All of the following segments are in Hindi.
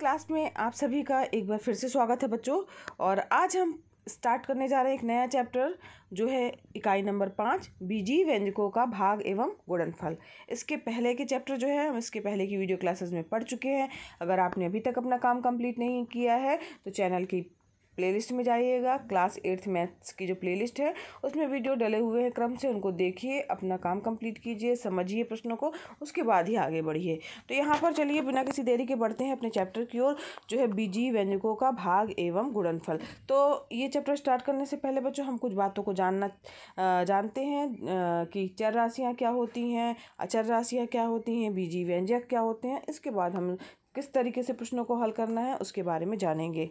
क्लास में आप सभी का एक बार फिर से स्वागत है बच्चों और आज हम स्टार्ट करने जा रहे हैं एक नया चैप्टर जो है इकाई नंबर पाँच बीजी व्यंजकों का भाग एवं गुणनफल इसके पहले के चैप्टर जो है हम इसके पहले की वीडियो क्लासेस में पढ़ चुके हैं अगर आपने अभी तक अपना काम कंप्लीट नहीं किया है तो चैनल की प्लेलिस्ट में जाइएगा क्लास एट्थ मैथ्स की जो प्लेलिस्ट है उसमें वीडियो डले हुए हैं क्रम से उनको देखिए अपना काम कंप्लीट कीजिए समझिए प्रश्नों को उसके बाद ही आगे बढ़िए तो यहाँ पर चलिए बिना किसी देरी के बढ़ते हैं अपने चैप्टर की ओर जो है बीजी व्यंजकों का भाग एवं गुणनफल तो ये चैप्टर स्टार्ट करने से पहले बच्चों हम कुछ बातों को जानना जानते हैं कि चर राशियाँ क्या होती हैं अचर राशियाँ क्या होती हैं बीजी व्यंजक क्या होते हैं इसके बाद हम किस तरीके से प्रश्नों को हल करना है उसके बारे में जानेंगे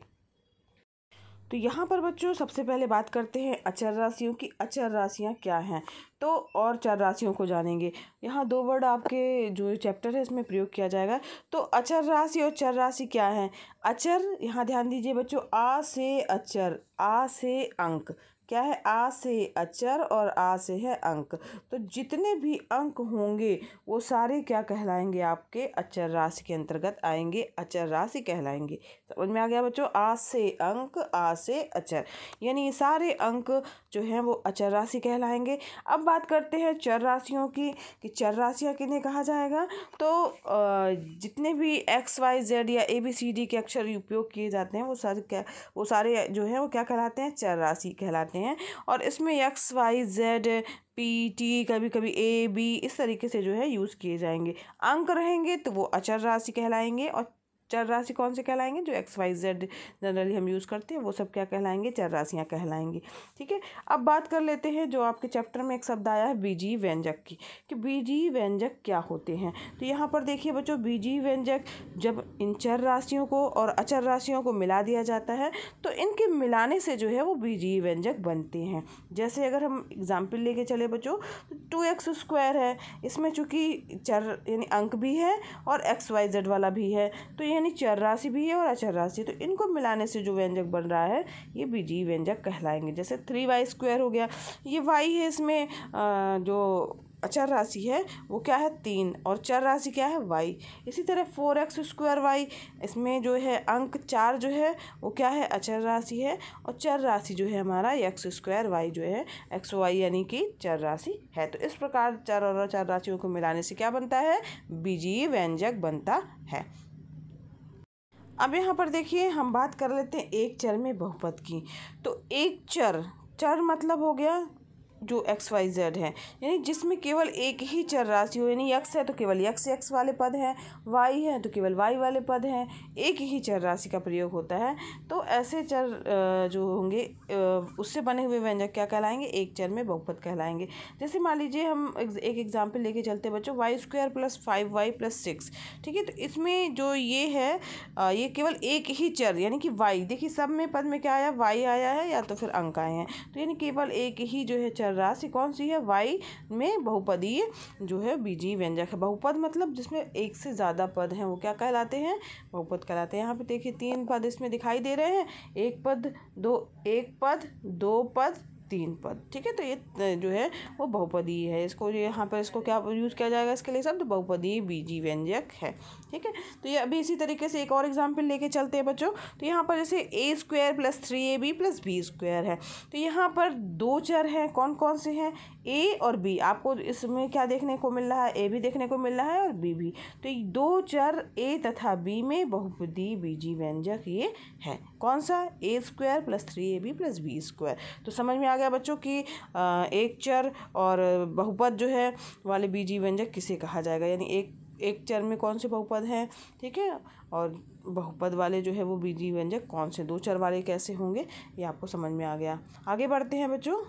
तो यहाँ पर बच्चों सबसे पहले बात करते हैं अचर राशियों की अचर राशियाँ क्या हैं तो और चार राशियों को जानेंगे यहाँ दो वर्ड आपके जो चैप्टर है इसमें प्रयोग किया जाएगा तो अचर राशि और चर राशि क्या है अचर यहाँ ध्यान दीजिए बच्चों आ से अचर आ से अंक क्या है आ से है अचर और आ से है अंक तो जितने भी अंक होंगे वो सारे क्या कहलाएंगे आपके अचर राशि के अंतर्गत आएंगे अचर राशि कहलाएंगे समझ में आ गया बच्चों आ से अंक आ से अचर यानी ये सारे अंक जो हैं वो अचर राशि कहलाएंगे अब बात करते हैं चर राशियों की कि चर राशियाँ किन्हें कहा जाएगा तो जितने भी एक्स वाई जेड या ए बी सी डी के अक्षर उपयोग किए जाते हैं वो सारे क्या वो सारे जो हैं वो क्या कहलाते हैं चर राशि कहलाते हैं जाते हैं और इसमें x y z p t कभी कभी ए बी इस तरीके से जो है यूज़ किए जाएंगे अंक रहेंगे तो वो अचर राशि कहलाएंगे और चर राशि कौन से कहलाएंगे जो एक्स वाई जेड जनरली हम यूज़ करते हैं वो सब क्या कहलाएंगे चर राशियाँ कहलाएंगी ठीक है अब बात कर लेते हैं जो आपके चैप्टर में एक शब्द आया है बीजी व्यंजक की कि बीजी व्यंजक क्या होते हैं तो यहाँ पर देखिए बच्चों बीजी व्यंजक जब इन चर राशियों को और अचर राशियों को मिला दिया जाता है तो इनके मिलाने से जो है वो बीजी व्यंजक बनते हैं जैसे अगर हम एग्जाम्पल लेके चले बच्चों तो टू एक्स स्क्वायर है इसमें चूँकि चर यानी अंक भी है और एक्स वाई जेड वाला भी है तो यानी चर राशि भी है और अचर राशि तो इनको मिलाने से जो व्यंजक बन रहा है ये बीजी व्यंजक कहलाएंगे जैसे थ्री वाई स्क्वायर हो गया ये वाई है इसमें जो अचर राशि है वो क्या है तीन और चर राशि क्या है वाई इसी तरह फोर एक्स स्क्वायर वाई इसमें जो है अंक चार जो है वो क्या है अचर राशि है और चर राशि जो है हमारा एक्स स्क्वायर वाई जो है एक्स वाई यानी कि चर राशि है तो इस प्रकार चर और चर राशियों को मिलाने से क्या बनता है बीजीय व्यंजक बनता है अब यहाँ पर देखिए हम बात कर लेते हैं एक चर में बहुपद की तो एक चर चर मतलब हो गया जो एक्स वाई जेड है यानी जिसमें केवल एक ही चर राशि हो यानी यक्स है तो केवल यक्स एक्स वाले पद हैं वाई है तो केवल वाई वाले पद हैं एक ही चर राशि का प्रयोग होता है तो ऐसे चर जो होंगे उससे बने हुए व्यंजक क्या कहलाएंगे एक चर में बहुपद कहलाएंगे जैसे मान लीजिए हम एक एग्जाम्पल लेके चलते बच्चों y square plus five y plus six ठीक है तो इसमें जो ये है ये केवल एक ही चर यानी कि वाई देखिए सब में पद में क्या आया वाई आया है या तो फिर अंक आए हैं तो यानी केवल एक ही जो है चर राशि कौन सी है वाई में बहुपदीय जो है बीजी व्यंजक है बहुपद मतलब जिसमें एक से ज़्यादा पद हैं वो क्या कहलाते हैं बहुपद कहलाते हैं यहाँ पे देखिए तीन पद इसमें दिखाई दे रहे हैं एक पद दो एक पद दो पद तीन पद ठीक है तो ये जो है वो बहुपदी है इसको यहाँ पर इसको क्या यूज़ किया जाएगा इसके लिए शब्द तो बहुपदी बीजी व्यंजक है ठीक है तो ये अभी इसी तरीके से एक और एग्जाम्पल लेके चलते हैं बच्चों तो यहाँ पर जैसे a square plus three a b plus b square है तो यहाँ पर दो चर हैं कौन कौन से हैं ए और बी आपको इसमें क्या देखने को मिल रहा है ए भी देखने को मिल रहा है और बी भी तो दो चर ए तथा बी में बहुपदी बीजी व्यंजक ये है कौन सा a square plus three a b plus b square तो समझ में आ गया बच्चों कि एक चर और बहुपद जो है वाले बीजी व्यंजक किसे कहा जाएगा यानी एक एक चर में कौन से बहुपद हैं ठीक है और बहुपद वाले जो है वो बीजी व्यंजक कौन से दो चर वाले कैसे होंगे ये आपको समझ में आ गया आगे बढ़ते हैं बच्चों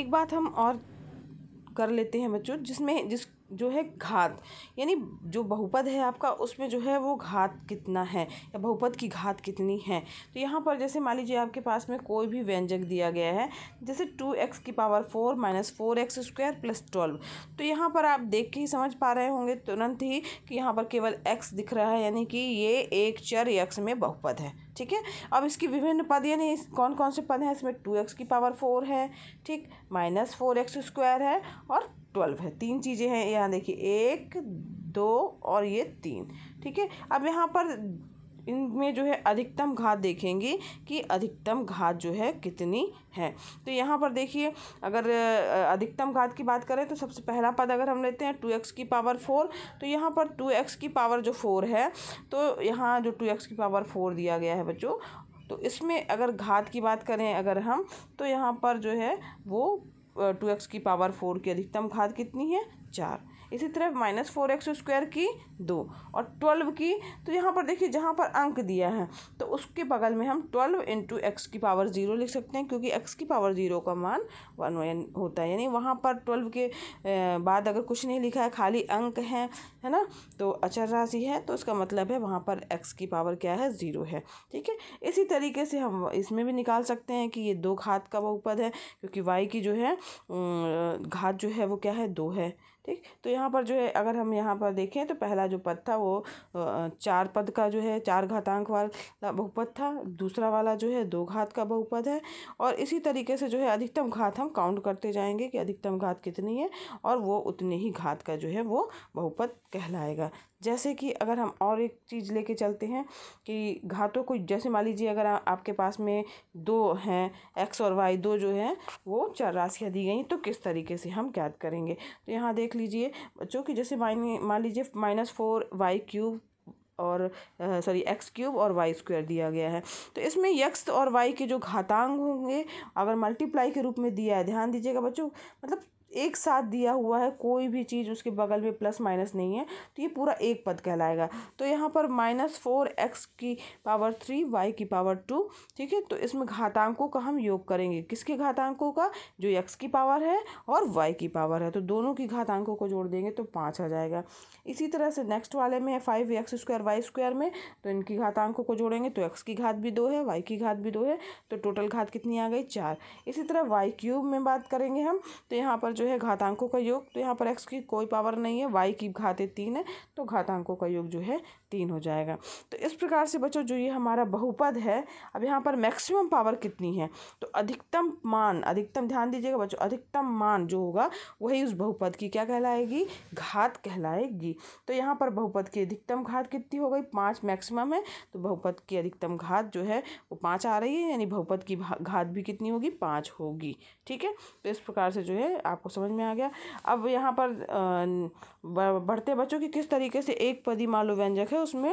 एक बात हम और कर लेते हैं बच्चों जिसमें जिस जो है घात यानी जो बहुपद है आपका उसमें जो है वो घात कितना है या बहुपद की घात कितनी है तो यहाँ पर जैसे मान लीजिए आपके पास में कोई भी व्यंजक दिया गया है जैसे टू एक्स की power four minus four x square plus twelve तो यहाँ पर आप देख के ही समझ पा रहे होंगे तुरंत ही कि यहाँ पर केवल एक्स दिख रहा है यानी कि ये एक चर एक्स में बहुपद है ठीक है अब इसकी विभिन्न पद यानी कौन कौन से पद हैं इसमें टू एक्स की पावर फोर है ठीक माइनस फोर एक्स स्क्वायर है और ट्वेल्व है तीन चीज़ें हैं यहाँ देखिए एक दो और ये तीन ठीक है अब यहाँ पर इनमें जो है अधिकतम घात देखेंगे कि अधिकतम घात जो है कितनी है तो यहाँ पर देखिए अगर अधिकतम घात की बात करें तो सबसे पहला पद अगर हम लेते हैं टू एक्स की पावर फोर तो यहाँ पर टू एक्स की पावर जो फोर है तो यहाँ जो टू एक्स की पावर फोर दिया गया है बच्चों तो इसमें अगर घात की बात करें अगर हम तो यहाँ पर जो है वो टू एक्स की पावर फोर की अधिकतम घात कितनी है चार इसी तरह माइनस फोर एक्स स्क्वायर की दो और ट्वेल्व की तो यहाँ पर देखिए जहाँ पर अंक दिया है तो उसके बगल में हम ट्वेल्व इंटू एक्स की पावर ज़ीरो लिख सकते हैं क्योंकि एक्स की पावर ज़ीरो का मान वन वन होता है यानी वहाँ पर ट्वेल्व के बाद अगर कुछ नहीं लिखा है खाली अंक है है ना तो अचर राशि है तो उसका मतलब है वहाँ पर एक्स की पावर क्या है ज़ीरो है ठीक है इसी तरीके से हम इसमें भी निकाल सकते हैं कि ये दो घात का बहुपद है क्योंकि वाई की जो है घात जो है वो क्या है दो है ठीक तो यहाँ पर जो है अगर हम यहाँ पर देखें तो पहला जो पद था वो चार पद का जो है चार घातांक वाला बहुपद था दूसरा वाला जो है दो घात का बहुपद है और इसी तरीके से जो है अधिकतम घात हम काउंट करते जाएंगे कि अधिकतम घात कितनी है और वो उतने ही घात का जो है वो बहुपद कहलाएगा जैसे कि अगर हम और एक चीज़ लेके चलते हैं कि घातों को जैसे मान लीजिए अगर आ, आपके पास में दो हैं एक्स और वाई दो जो हैं वो चार राशियाँ दी गई तो किस तरीके से हम ज्ञात करेंगे तो यहाँ देख लीजिए बच्चों की जैसे माइन मान लीजिए माइनस फोर वाई क्यूब और सॉरी एक्स क्यूब और वाई स्क्वायर दिया गया है तो इसमें यक्स और वाई के जो घातांक होंगे अगर मल्टीप्लाई के रूप में दिया है ध्यान दीजिएगा बच्चों मतलब एक साथ दिया हुआ है कोई भी चीज़ उसके बगल में प्लस माइनस नहीं है तो ये पूरा एक पद कहलाएगा तो यहाँ पर माइनस फोर एक्स की पावर थ्री वाई की पावर टू ठीक है तो इसमें घातांकों का हम योग करेंगे किसके घातांकों का जो एक्स की पावर है और वाई की पावर है तो दोनों की घातांकों को जोड़ देंगे तो पाँच आ जाएगा इसी तरह से नेक्स्ट वाले में है five x square y square में तो इनकी घातांकों को जोड़ेंगे तो एक्स की घात भी दो है वाई की घात भी दो है तो टोटल घात कितनी आ गई चार इसी तरह वाई क्यूब में बात करेंगे हम तो यहाँ पर जो है घातांकों का योग तो यहाँ पर एक्स की कोई पावर नहीं है वाई की घाते तीन है तो घातांकों का योग जो है तीन हो जाएगा तो इस प्रकार से बच्चों जो ये हमारा बहुपद है अब यहाँ पर मैक्सिमम पावर कितनी है तो अधिकतम मान अधिकतम ध्यान दीजिएगा बच्चों अधिकतम मान जो होगा वही उस बहुपद की क्या कहलाएगी घात कहलाएगी तो यहाँ पर बहुपद की अधिकतम घात कितनी हो गई पाँच मैक्सिमम है तो बहुपद की अधिकतम घात जो है वो पाँच आ रही है यानी बहुपद की घात भी कितनी होगी पाँच होगी ठीक है तो इस प्रकार से जो है आपको समझ में आ गया अब यहाँ पर बढ़ते बच्चों की किस तरीके से एक पदी मालू व्यंजक है उसमें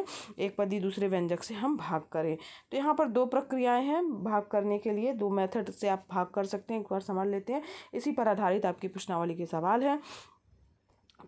एक पदी दूसरे व्यंजक से हम भाग करें तो यहाँ पर दो प्रक्रियाएं हैं भाग करने के लिए दो मेथड से आप भाग कर सकते हैं एक बार समझ लेते हैं इसी पर आधारित आपकी प्रश्नावली के सवाल है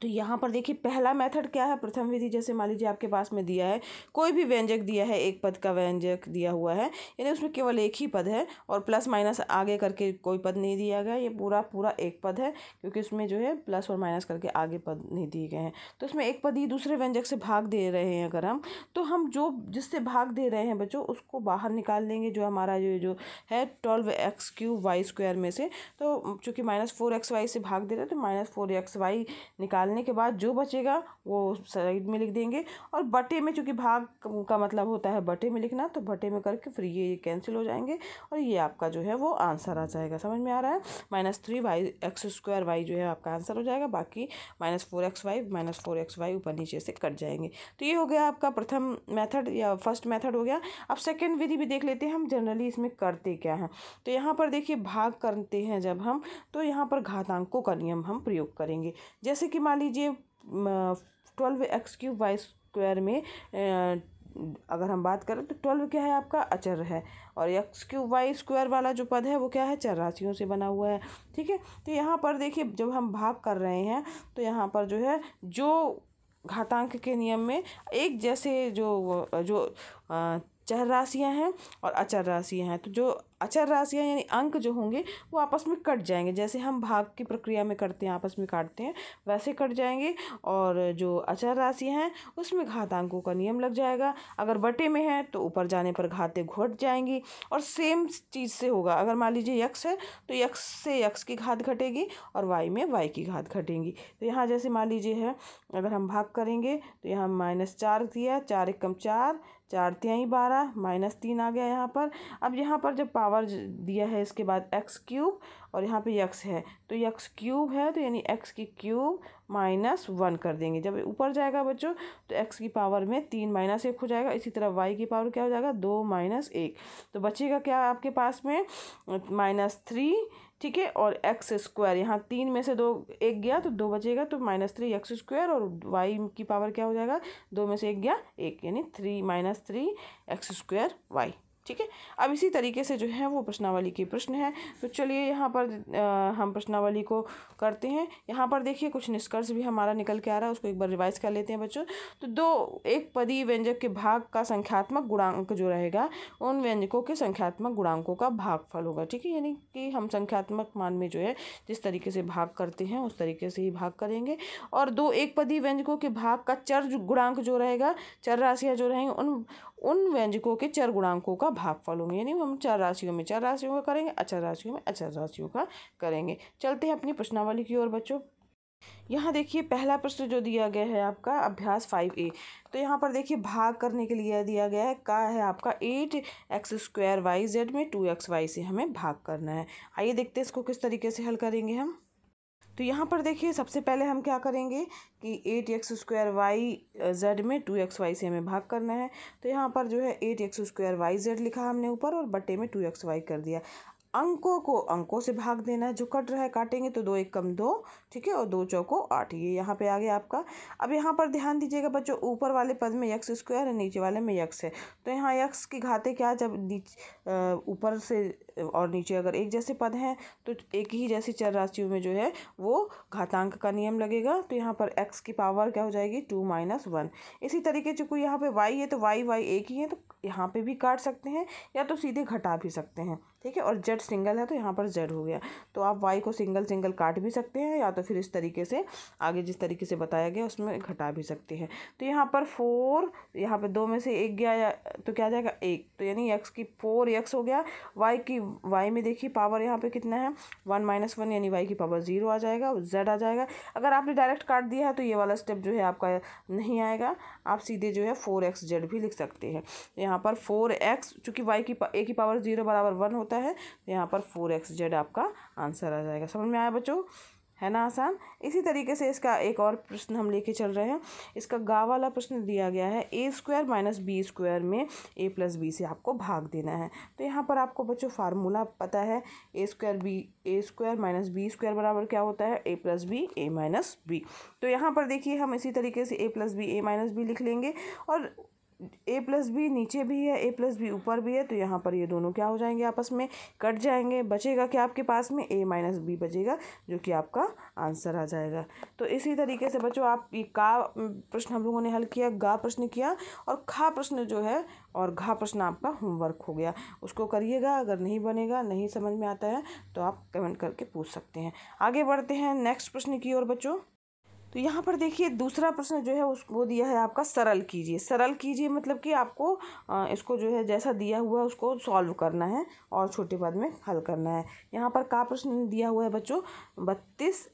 तो यहाँ पर देखिए पहला मेथड क्या है प्रथम विधि जैसे मान लीजिए आपके पास में दिया है कोई भी व्यंजक दिया है एक पद का व्यंजक दिया हुआ है यानी उसमें केवल एक ही पद है और प्लस माइनस आगे करके कोई पद नहीं दिया गया ये पूरा पूरा एक पद है क्योंकि उसमें जो है प्लस और माइनस करके आगे पद नहीं दिए गए हैं तो उसमें एक पद ही दूसरे व्यंजक से भाग दे रहे हैं अगर हम तो हम जो जिससे भाग दे रहे हैं बच्चों उसको बाहर निकाल देंगे जो हमारा जो जो है twelve x cube y square में से तो चूँकि माइनस फोर एक्स वाई से भाग दे रहे हैं तो माइनस फोर एक्स वाई निकाल डालने के बाद जो बचेगा वो साइड में लिख देंगे और बटे में चूँकि भाग का मतलब होता है बटे में लिखना तो बटे में करके फिर ये कैंसिल हो जाएंगे और ये आपका जो है वो आंसर आ जाएगा समझ में आ रहा है minus three y x square y जो है आपका आंसर हो जाएगा बाकी minus four x y minus four x y ऊपर नीचे से कट जाएंगे तो ये हो गया आपका प्रथम मैथड या फर्स्ट मैथड हो गया अब सेकेंड विधि भी देख लेते हैं हम जनरली इसमें करते क्या हैं तो यहाँ पर देखिए भाग करते हैं जब हम तो यहाँ पर घातांकों का नियम हम प्रयोग करेंगे जैसे कि मान मान लीजिए twelve x cube y square में अगर हम बात करें तो ट्वेल्व क्या है आपका अचर है और एक्स क्यूब वाई स्क्वायर वाला जो पद है वो क्या है चर राशियों से बना हुआ है ठीक है तो यहाँ पर देखिए जब हम भाग कर रहे हैं तो यहाँ पर जो है जो घातांक के नियम में एक जैसे जो जो आ, चर राशियाँ हैं और अचर राशियाँ हैं तो जो अचर राशियाँ यानी अंक जो होंगे वो आपस में कट जाएंगे जैसे हम भाग की प्रक्रिया में करते हैं आपस में काटते हैं वैसे कट जाएंगे और जो अचर राशियाँ हैं उसमें घात अंकों का नियम लग जाएगा अगर बटे में है तो ऊपर जाने पर घातें घुट जाएंगी और सेम चीज़ से होगा अगर मान लीजिए यक्ष है तो यक्ष से यक्ष की घात घटेगी और वाई में वाई की घात घटेंगी तो यहाँ जैसे मान लीजिए है अगर हम भाग करेंगे तो यहाँ माइनस चार दिया चार एक कम चार चार तिहाई बारह माइनस तीन आ गया यहाँ पर अब यहाँ पर जब पावर दिया है इसके बाद एक्स क्यूब और यहाँ पे यक्स है तो यक्स क्यूब है तो यानी एक्स की क्यूब माइनस वन कर देंगे जब ऊपर जाएगा बच्चों तो एक्स की पावर में तीन माइनस एक हो जाएगा इसी तरह वाई की पावर क्या हो जाएगा दो माइनस एक तो बचेगा क्या आपके पास में माइनस थ्री ठीक है और एक्स स्क्वायर यहाँ तीन में से दो एक गया तो दो बचेगा तो माइनस थ्री एक्स स्क्वायर और वाई की पावर क्या हो जाएगा दो में से एक गया एक यानी three minus three x square y ठीक है अब इसी तरीके से जो है वो प्रश्नावली के प्रश्न है तो चलिए यहाँ पर आ, हम प्रश्नावली को करते हैं यहाँ पर देखिए कुछ निष्कर्ष भी हमारा निकल के आ रहा है उसको एक बार रिवाइज कर लेते हैं बच्चों तो दो एक पदी व्यंजक के भाग का संख्यात्मक गुणांक जो रहेगा उन व्यंजकों के संख्यात्मक गुणांकों का भाग होगा ठीक है यानी कि हम संख्यात्मक मान में जो है जिस तरीके से भाग करते हैं उस तरीके से ही भाग करेंगे और दो एक व्यंजकों के भाग का चर गुणांक जो रहेगा चर राशियाँ जो रहेंगी उन उन व्यंजकों के चर गुणांकों का भाग फल होंगे यानी हम चार राशियों में चार राशियों का करेंगे अचर राशियों में अचर राशियों का करेंगे चलते हैं अपनी प्रश्नावली की ओर बच्चों यहाँ देखिए पहला प्रश्न जो दिया गया है आपका अभ्यास फाइव ए तो यहाँ पर देखिए भाग करने के लिए दिया गया है का है आपका eight x square y z में टू एक्स वाई से हमें भाग करना है आइए देखते हैं इसको किस तरीके से हल करेंगे हम तो यहाँ पर देखिए सबसे पहले हम क्या करेंगे कि eight x square y z में टू एक्स वाई से हमें भाग करना है तो यहाँ पर जो है eight x square y z लिखा हमने ऊपर और बट्टे में टू एक्स वाई कर दिया अंकों को अंकों से भाग देना है जो कट रहा है काटेंगे तो दो एक कम दो ठीक है और दो चौको आठ ये यहाँ पे आ गया आपका अब यहाँ पर ध्यान दीजिएगा बच्चों ऊपर वाले पद में यक्स स्क्वायर है नीचे वाले में यक्स है तो यहाँ यक्स की घाते क्या जब ऊपर से और नीचे अगर एक जैसे पद हैं तो एक ही जैसी चर राशियों में जो है वो घातांक का नियम लगेगा तो यहाँ पर एक्स की पावर क्या हो जाएगी टू माइनस वन इसी तरीके से कोई यहाँ पे वाई है तो वाई वाई एक ही है तो यहाँ पे भी काट सकते हैं या तो सीधे घटा भी सकते हैं ठीक है और जेड सिंगल है तो यहाँ पर जेड हो गया तो आप वाई को सिंगल सिंगल काट भी सकते हैं या तो फिर इस तरीके से आगे जिस तरीके से बताया गया उसमें घटा भी सकते हैं तो यहाँ पर फोर यहाँ पर दो में से एक गया या तो क्या जाएगा एक तो यानी एक्स की फोर एक्स हो गया वाई की वाई में देखिए पावर यहाँ पर कितना है वन माइनस वन यानी वाई की पावर ज़ीरो आ जाएगा जेड आ जाएगा अगर आपने डायरेक्ट काट दिया है तो ये वाला स्टेप जो है आपका नहीं आएगा आप सीधे जो है फोर एक्स जेड भी लिख सकते हैं यहाँ पर फोर एक्स चूँकि वाई की ए की पावर ज़ीरो बराबर वन होता है होता है तो यहाँ पर फोर एक्स जेड आपका आंसर आ जाएगा समझ में आया बच्चों है ना आसान इसी तरीके से इसका एक और प्रश्न हम लेके चल रहे हैं इसका गा वाला प्रश्न दिया गया है a square minus b square में ए प्लस बी से आपको भाग देना है तो यहाँ पर आपको बच्चों फार्मूला पता है a square b a square minus b square बराबर क्या होता है a plus b a minus b तो यहाँ पर देखिए हम इसी तरीके से a plus b a minus b लिख लेंगे और ए प्लस बी नीचे भी है ए प्लस बी ऊपर भी है तो यहाँ पर ये दोनों क्या हो जाएंगे आपस में कट जाएंगे बचेगा क्या आपके पास में ए माइनस बी बचेगा जो कि आपका आंसर आ जाएगा तो इसी तरीके से बच्चों आप ये का प्रश्न हम लोगों ने हल किया गा प्रश्न किया और खा प्रश्न जो है और घा प्रश्न आपका होमवर्क हो गया उसको करिएगा अगर नहीं बनेगा नहीं समझ में आता है तो आप कमेंट करके पूछ सकते हैं आगे बढ़ते हैं नेक्स्ट प्रश्न की ओर बच्चों तो यहाँ पर देखिए दूसरा प्रश्न जो है उसको दिया है आपका सरल कीजिए सरल कीजिए मतलब कि आपको इसको जो है जैसा दिया हुआ है उसको सॉल्व करना है और छोटे बाद में हल करना है यहाँ पर का प्रश्न दिया हुआ है बच्चों बत्तीस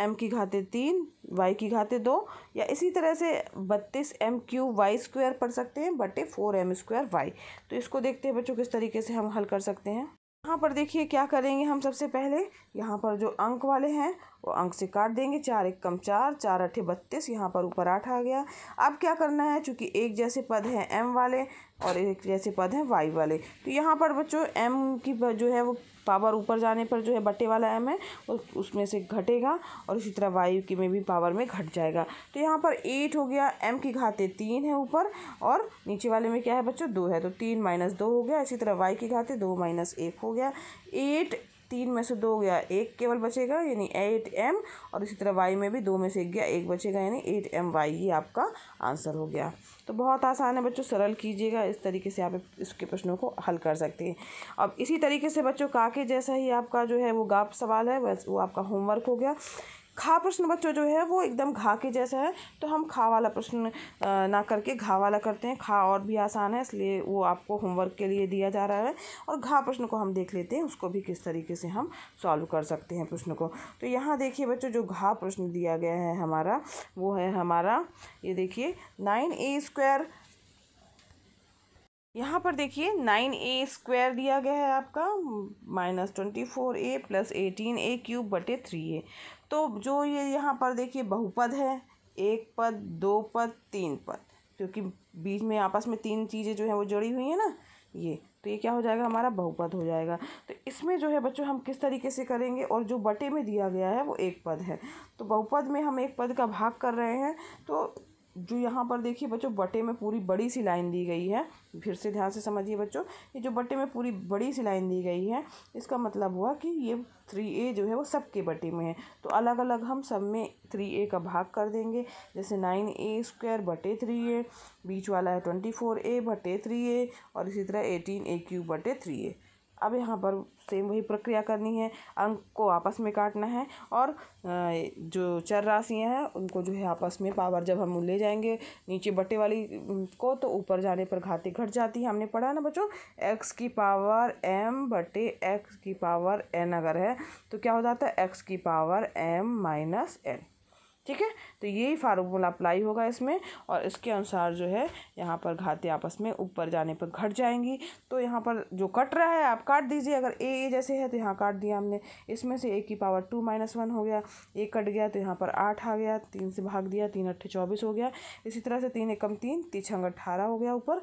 एम की घाते तीन वाई की घाते दो या इसी तरह से बत्तीस एम क्यू वाई स्क्वायर पढ़ सकते हैं बटे फोर एम स्क्वायर वाई तो इसको देखते हैं बच्चों किस तरीके से हम हल कर सकते हैं यहाँ पर देखिए क्या करेंगे हम सबसे पहले यहाँ पर जो अंक वाले हैं वो अंक से काट देंगे चार एक कम चार चार अठे बत्तीस यहाँ पर ऊपर आठ आ गया अब क्या करना है चूँकि एक जैसे पद हैं एम वाले और एक जैसे पद हैं वाई वाले तो यहाँ पर बच्चों एम की जो है वो पावर ऊपर जाने पर जो है बटे वाला एम है और उसमें से घटेगा और इसी तरह वाई की में भी पावर में घट जाएगा तो यहाँ पर एट हो गया एम की घाते तीन है ऊपर और नीचे वाले में क्या है बच्चों दो है तो तीन माइनस दो हो गया इसी तरह वाई की घाते दो माइनस एक हो गया एट तीन में से दो गया एक केवल बचेगा यानी एट एम और इसी तरह वाई में भी दो में से एक गया एक बचेगा यानी एट एम वाई ये आपका आंसर हो गया तो बहुत आसान है बच्चों सरल कीजिएगा इस तरीके से आप इसके प्रश्नों को हल कर सकते हैं अब इसी तरीके से बच्चों का के जैसा ही आपका जो है वो गाप सवाल है वो आपका होमवर्क हो गया खा प्रश्न बच्चों जो है वो एकदम घा के जैसा है तो हम खा वाला प्रश्न ना करके घा वाला करते हैं खा और भी आसान है इसलिए वो आपको होमवर्क के लिए दिया जा रहा है और घा प्रश्न को हम देख लेते हैं उसको भी किस तरीके से हम सॉल्व कर सकते हैं प्रश्न को तो यहाँ देखिए बच्चों जो घा प्रश्न दिया गया है हमारा वो है हमारा ये देखिए नाइन ए स्क्वायर यहाँ पर देखिए नाइन ए स्क्वायर दिया गया है आपका minus twenty four a plus eighteen a cube बटे थ्री ए तो जो ये यहाँ पर देखिए बहुपद है एक पद दो पद तीन पद क्योंकि बीच में आपस में तीन चीज़ें जो है वो जुड़ी हुई हैं ना ये तो ये क्या हो जाएगा हमारा बहुपद हो जाएगा तो इसमें जो है बच्चों हम किस तरीके से करेंगे और जो बटे में दिया गया है वो एक पद है तो बहुपद में हम एक पद का भाग कर रहे हैं तो जो यहाँ पर देखिए बच्चों बटे में पूरी बड़ी सी लाइन दी गई है फिर से ध्यान से समझिए बच्चों ये जो बटे में पूरी बड़ी सी लाइन दी गई है इसका मतलब हुआ कि ये थ्री ए जो है वो सबके बटे में है तो अलग अलग हम सब में थ्री ए का भाग कर देंगे जैसे नाइन ए स्क्वायर बटे थ्री ए बीच वाला है ट्वेंटी फोर ए बटे थ्री ए और इसी तरह एटीन ए क्यूब बटे थ्री ए अब यहाँ पर सेम वही प्रक्रिया करनी है अंक को आपस में काटना है और जो चर राशियाँ हैं उनको जो है आपस में पावर जब हम ले जाएंगे नीचे बटे वाली को तो ऊपर जाने पर घाते घट जाती है हमने पढ़ा है ना बच्चों एक्स की पावर एम बटे एक्स की पावर एन अगर है तो क्या हो जाता है एक्स की पावर एम माइनस एन ठीक है तो यही फार्मूला अप्लाई होगा इसमें और इसके अनुसार जो है यहाँ पर घाते आपस में ऊपर जाने पर घट जाएंगी तो यहाँ पर जो कट रहा है आप काट दीजिए अगर ए ए जैसे है तो यहाँ काट दिया हमने इसमें से ए की पावर टू माइनस वन हो गया ए कट गया तो यहाँ पर आठ आ गया तीन से भाग दिया तीन अट्ठे चौबीस हो गया इसी तरह से तीन एकम तीन अंग अट्ठारह हो गया ऊपर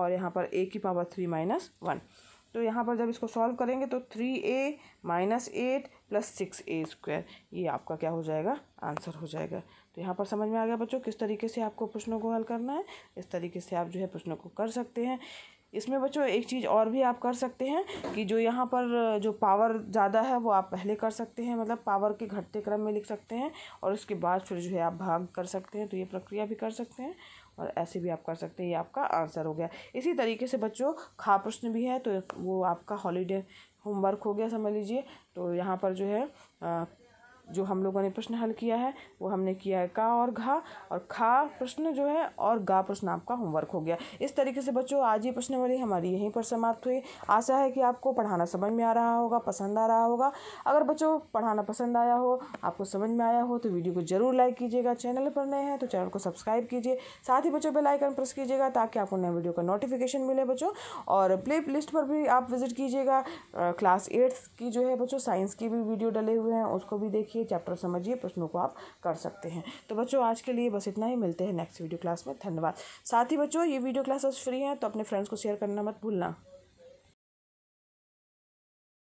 और यहाँ पर ए की पावर थ्री माइनस वन तो यहाँ पर जब इसको सॉल्व करेंगे तो three a minus eight plus six a square ये आपका क्या हो जाएगा आंसर हो जाएगा तो यहाँ पर समझ में आ गया बच्चों किस तरीके से आपको प्रश्नों को हल करना है इस तरीके से आप जो है प्रश्नों को कर सकते हैं इसमें बच्चों एक चीज़ और भी आप कर सकते हैं कि जो यहाँ पर जो पावर ज़्यादा है वो आप पहले कर सकते हैं मतलब पावर के घटते क्रम में लिख सकते हैं और उसके बाद फिर जो है आप भाग कर सकते हैं तो ये प्रक्रिया भी कर सकते हैं और ऐसे भी आप कर सकते हैं ये आपका आंसर हो गया इसी तरीके से बच्चों खा प्रश्न भी है तो वो आपका हॉलीडे होमवर्क हो गया समझ लीजिए तो यहाँ पर जो है आ, जो हम लोगों ने प्रश्न हल किया है वो हमने किया है का और घा और खा प्रश्न जो है और गा प्रश्न आपका होमवर्क हो गया इस तरीके से बच्चों आज ये प्रश्नावली हमारी यहीं पर समाप्त हुई आशा है कि आपको पढ़ाना समझ में आ रहा होगा पसंद आ रहा होगा अगर बच्चों पढ़ाना पसंद आया हो आपको समझ में आया हो तो वीडियो को जरूर लाइक कीजिएगा चैनल पर नए हैं तो चैनल को सब्सक्राइब कीजिए साथ ही बच्चों बेलाइकन प्रेस कीजिएगा ताकि आपको नए वीडियो का नोटिफिकेशन मिले बच्चों और प्ले लिस्ट पर भी आप विजिट कीजिएगा क्लास एट्थ की जो है बच्चों साइंस की भी वीडियो डले हुए हैं उसको भी देखिए देखिए चैप्टर समझिए प्रश्नों को आप कर सकते हैं तो बच्चों आज के लिए बस इतना ही मिलते हैं नेक्स्ट वीडियो क्लास में धन्यवाद साथ ही बच्चों ये वीडियो क्लासेस फ्री हैं तो अपने फ्रेंड्स को शेयर करना मत भूलना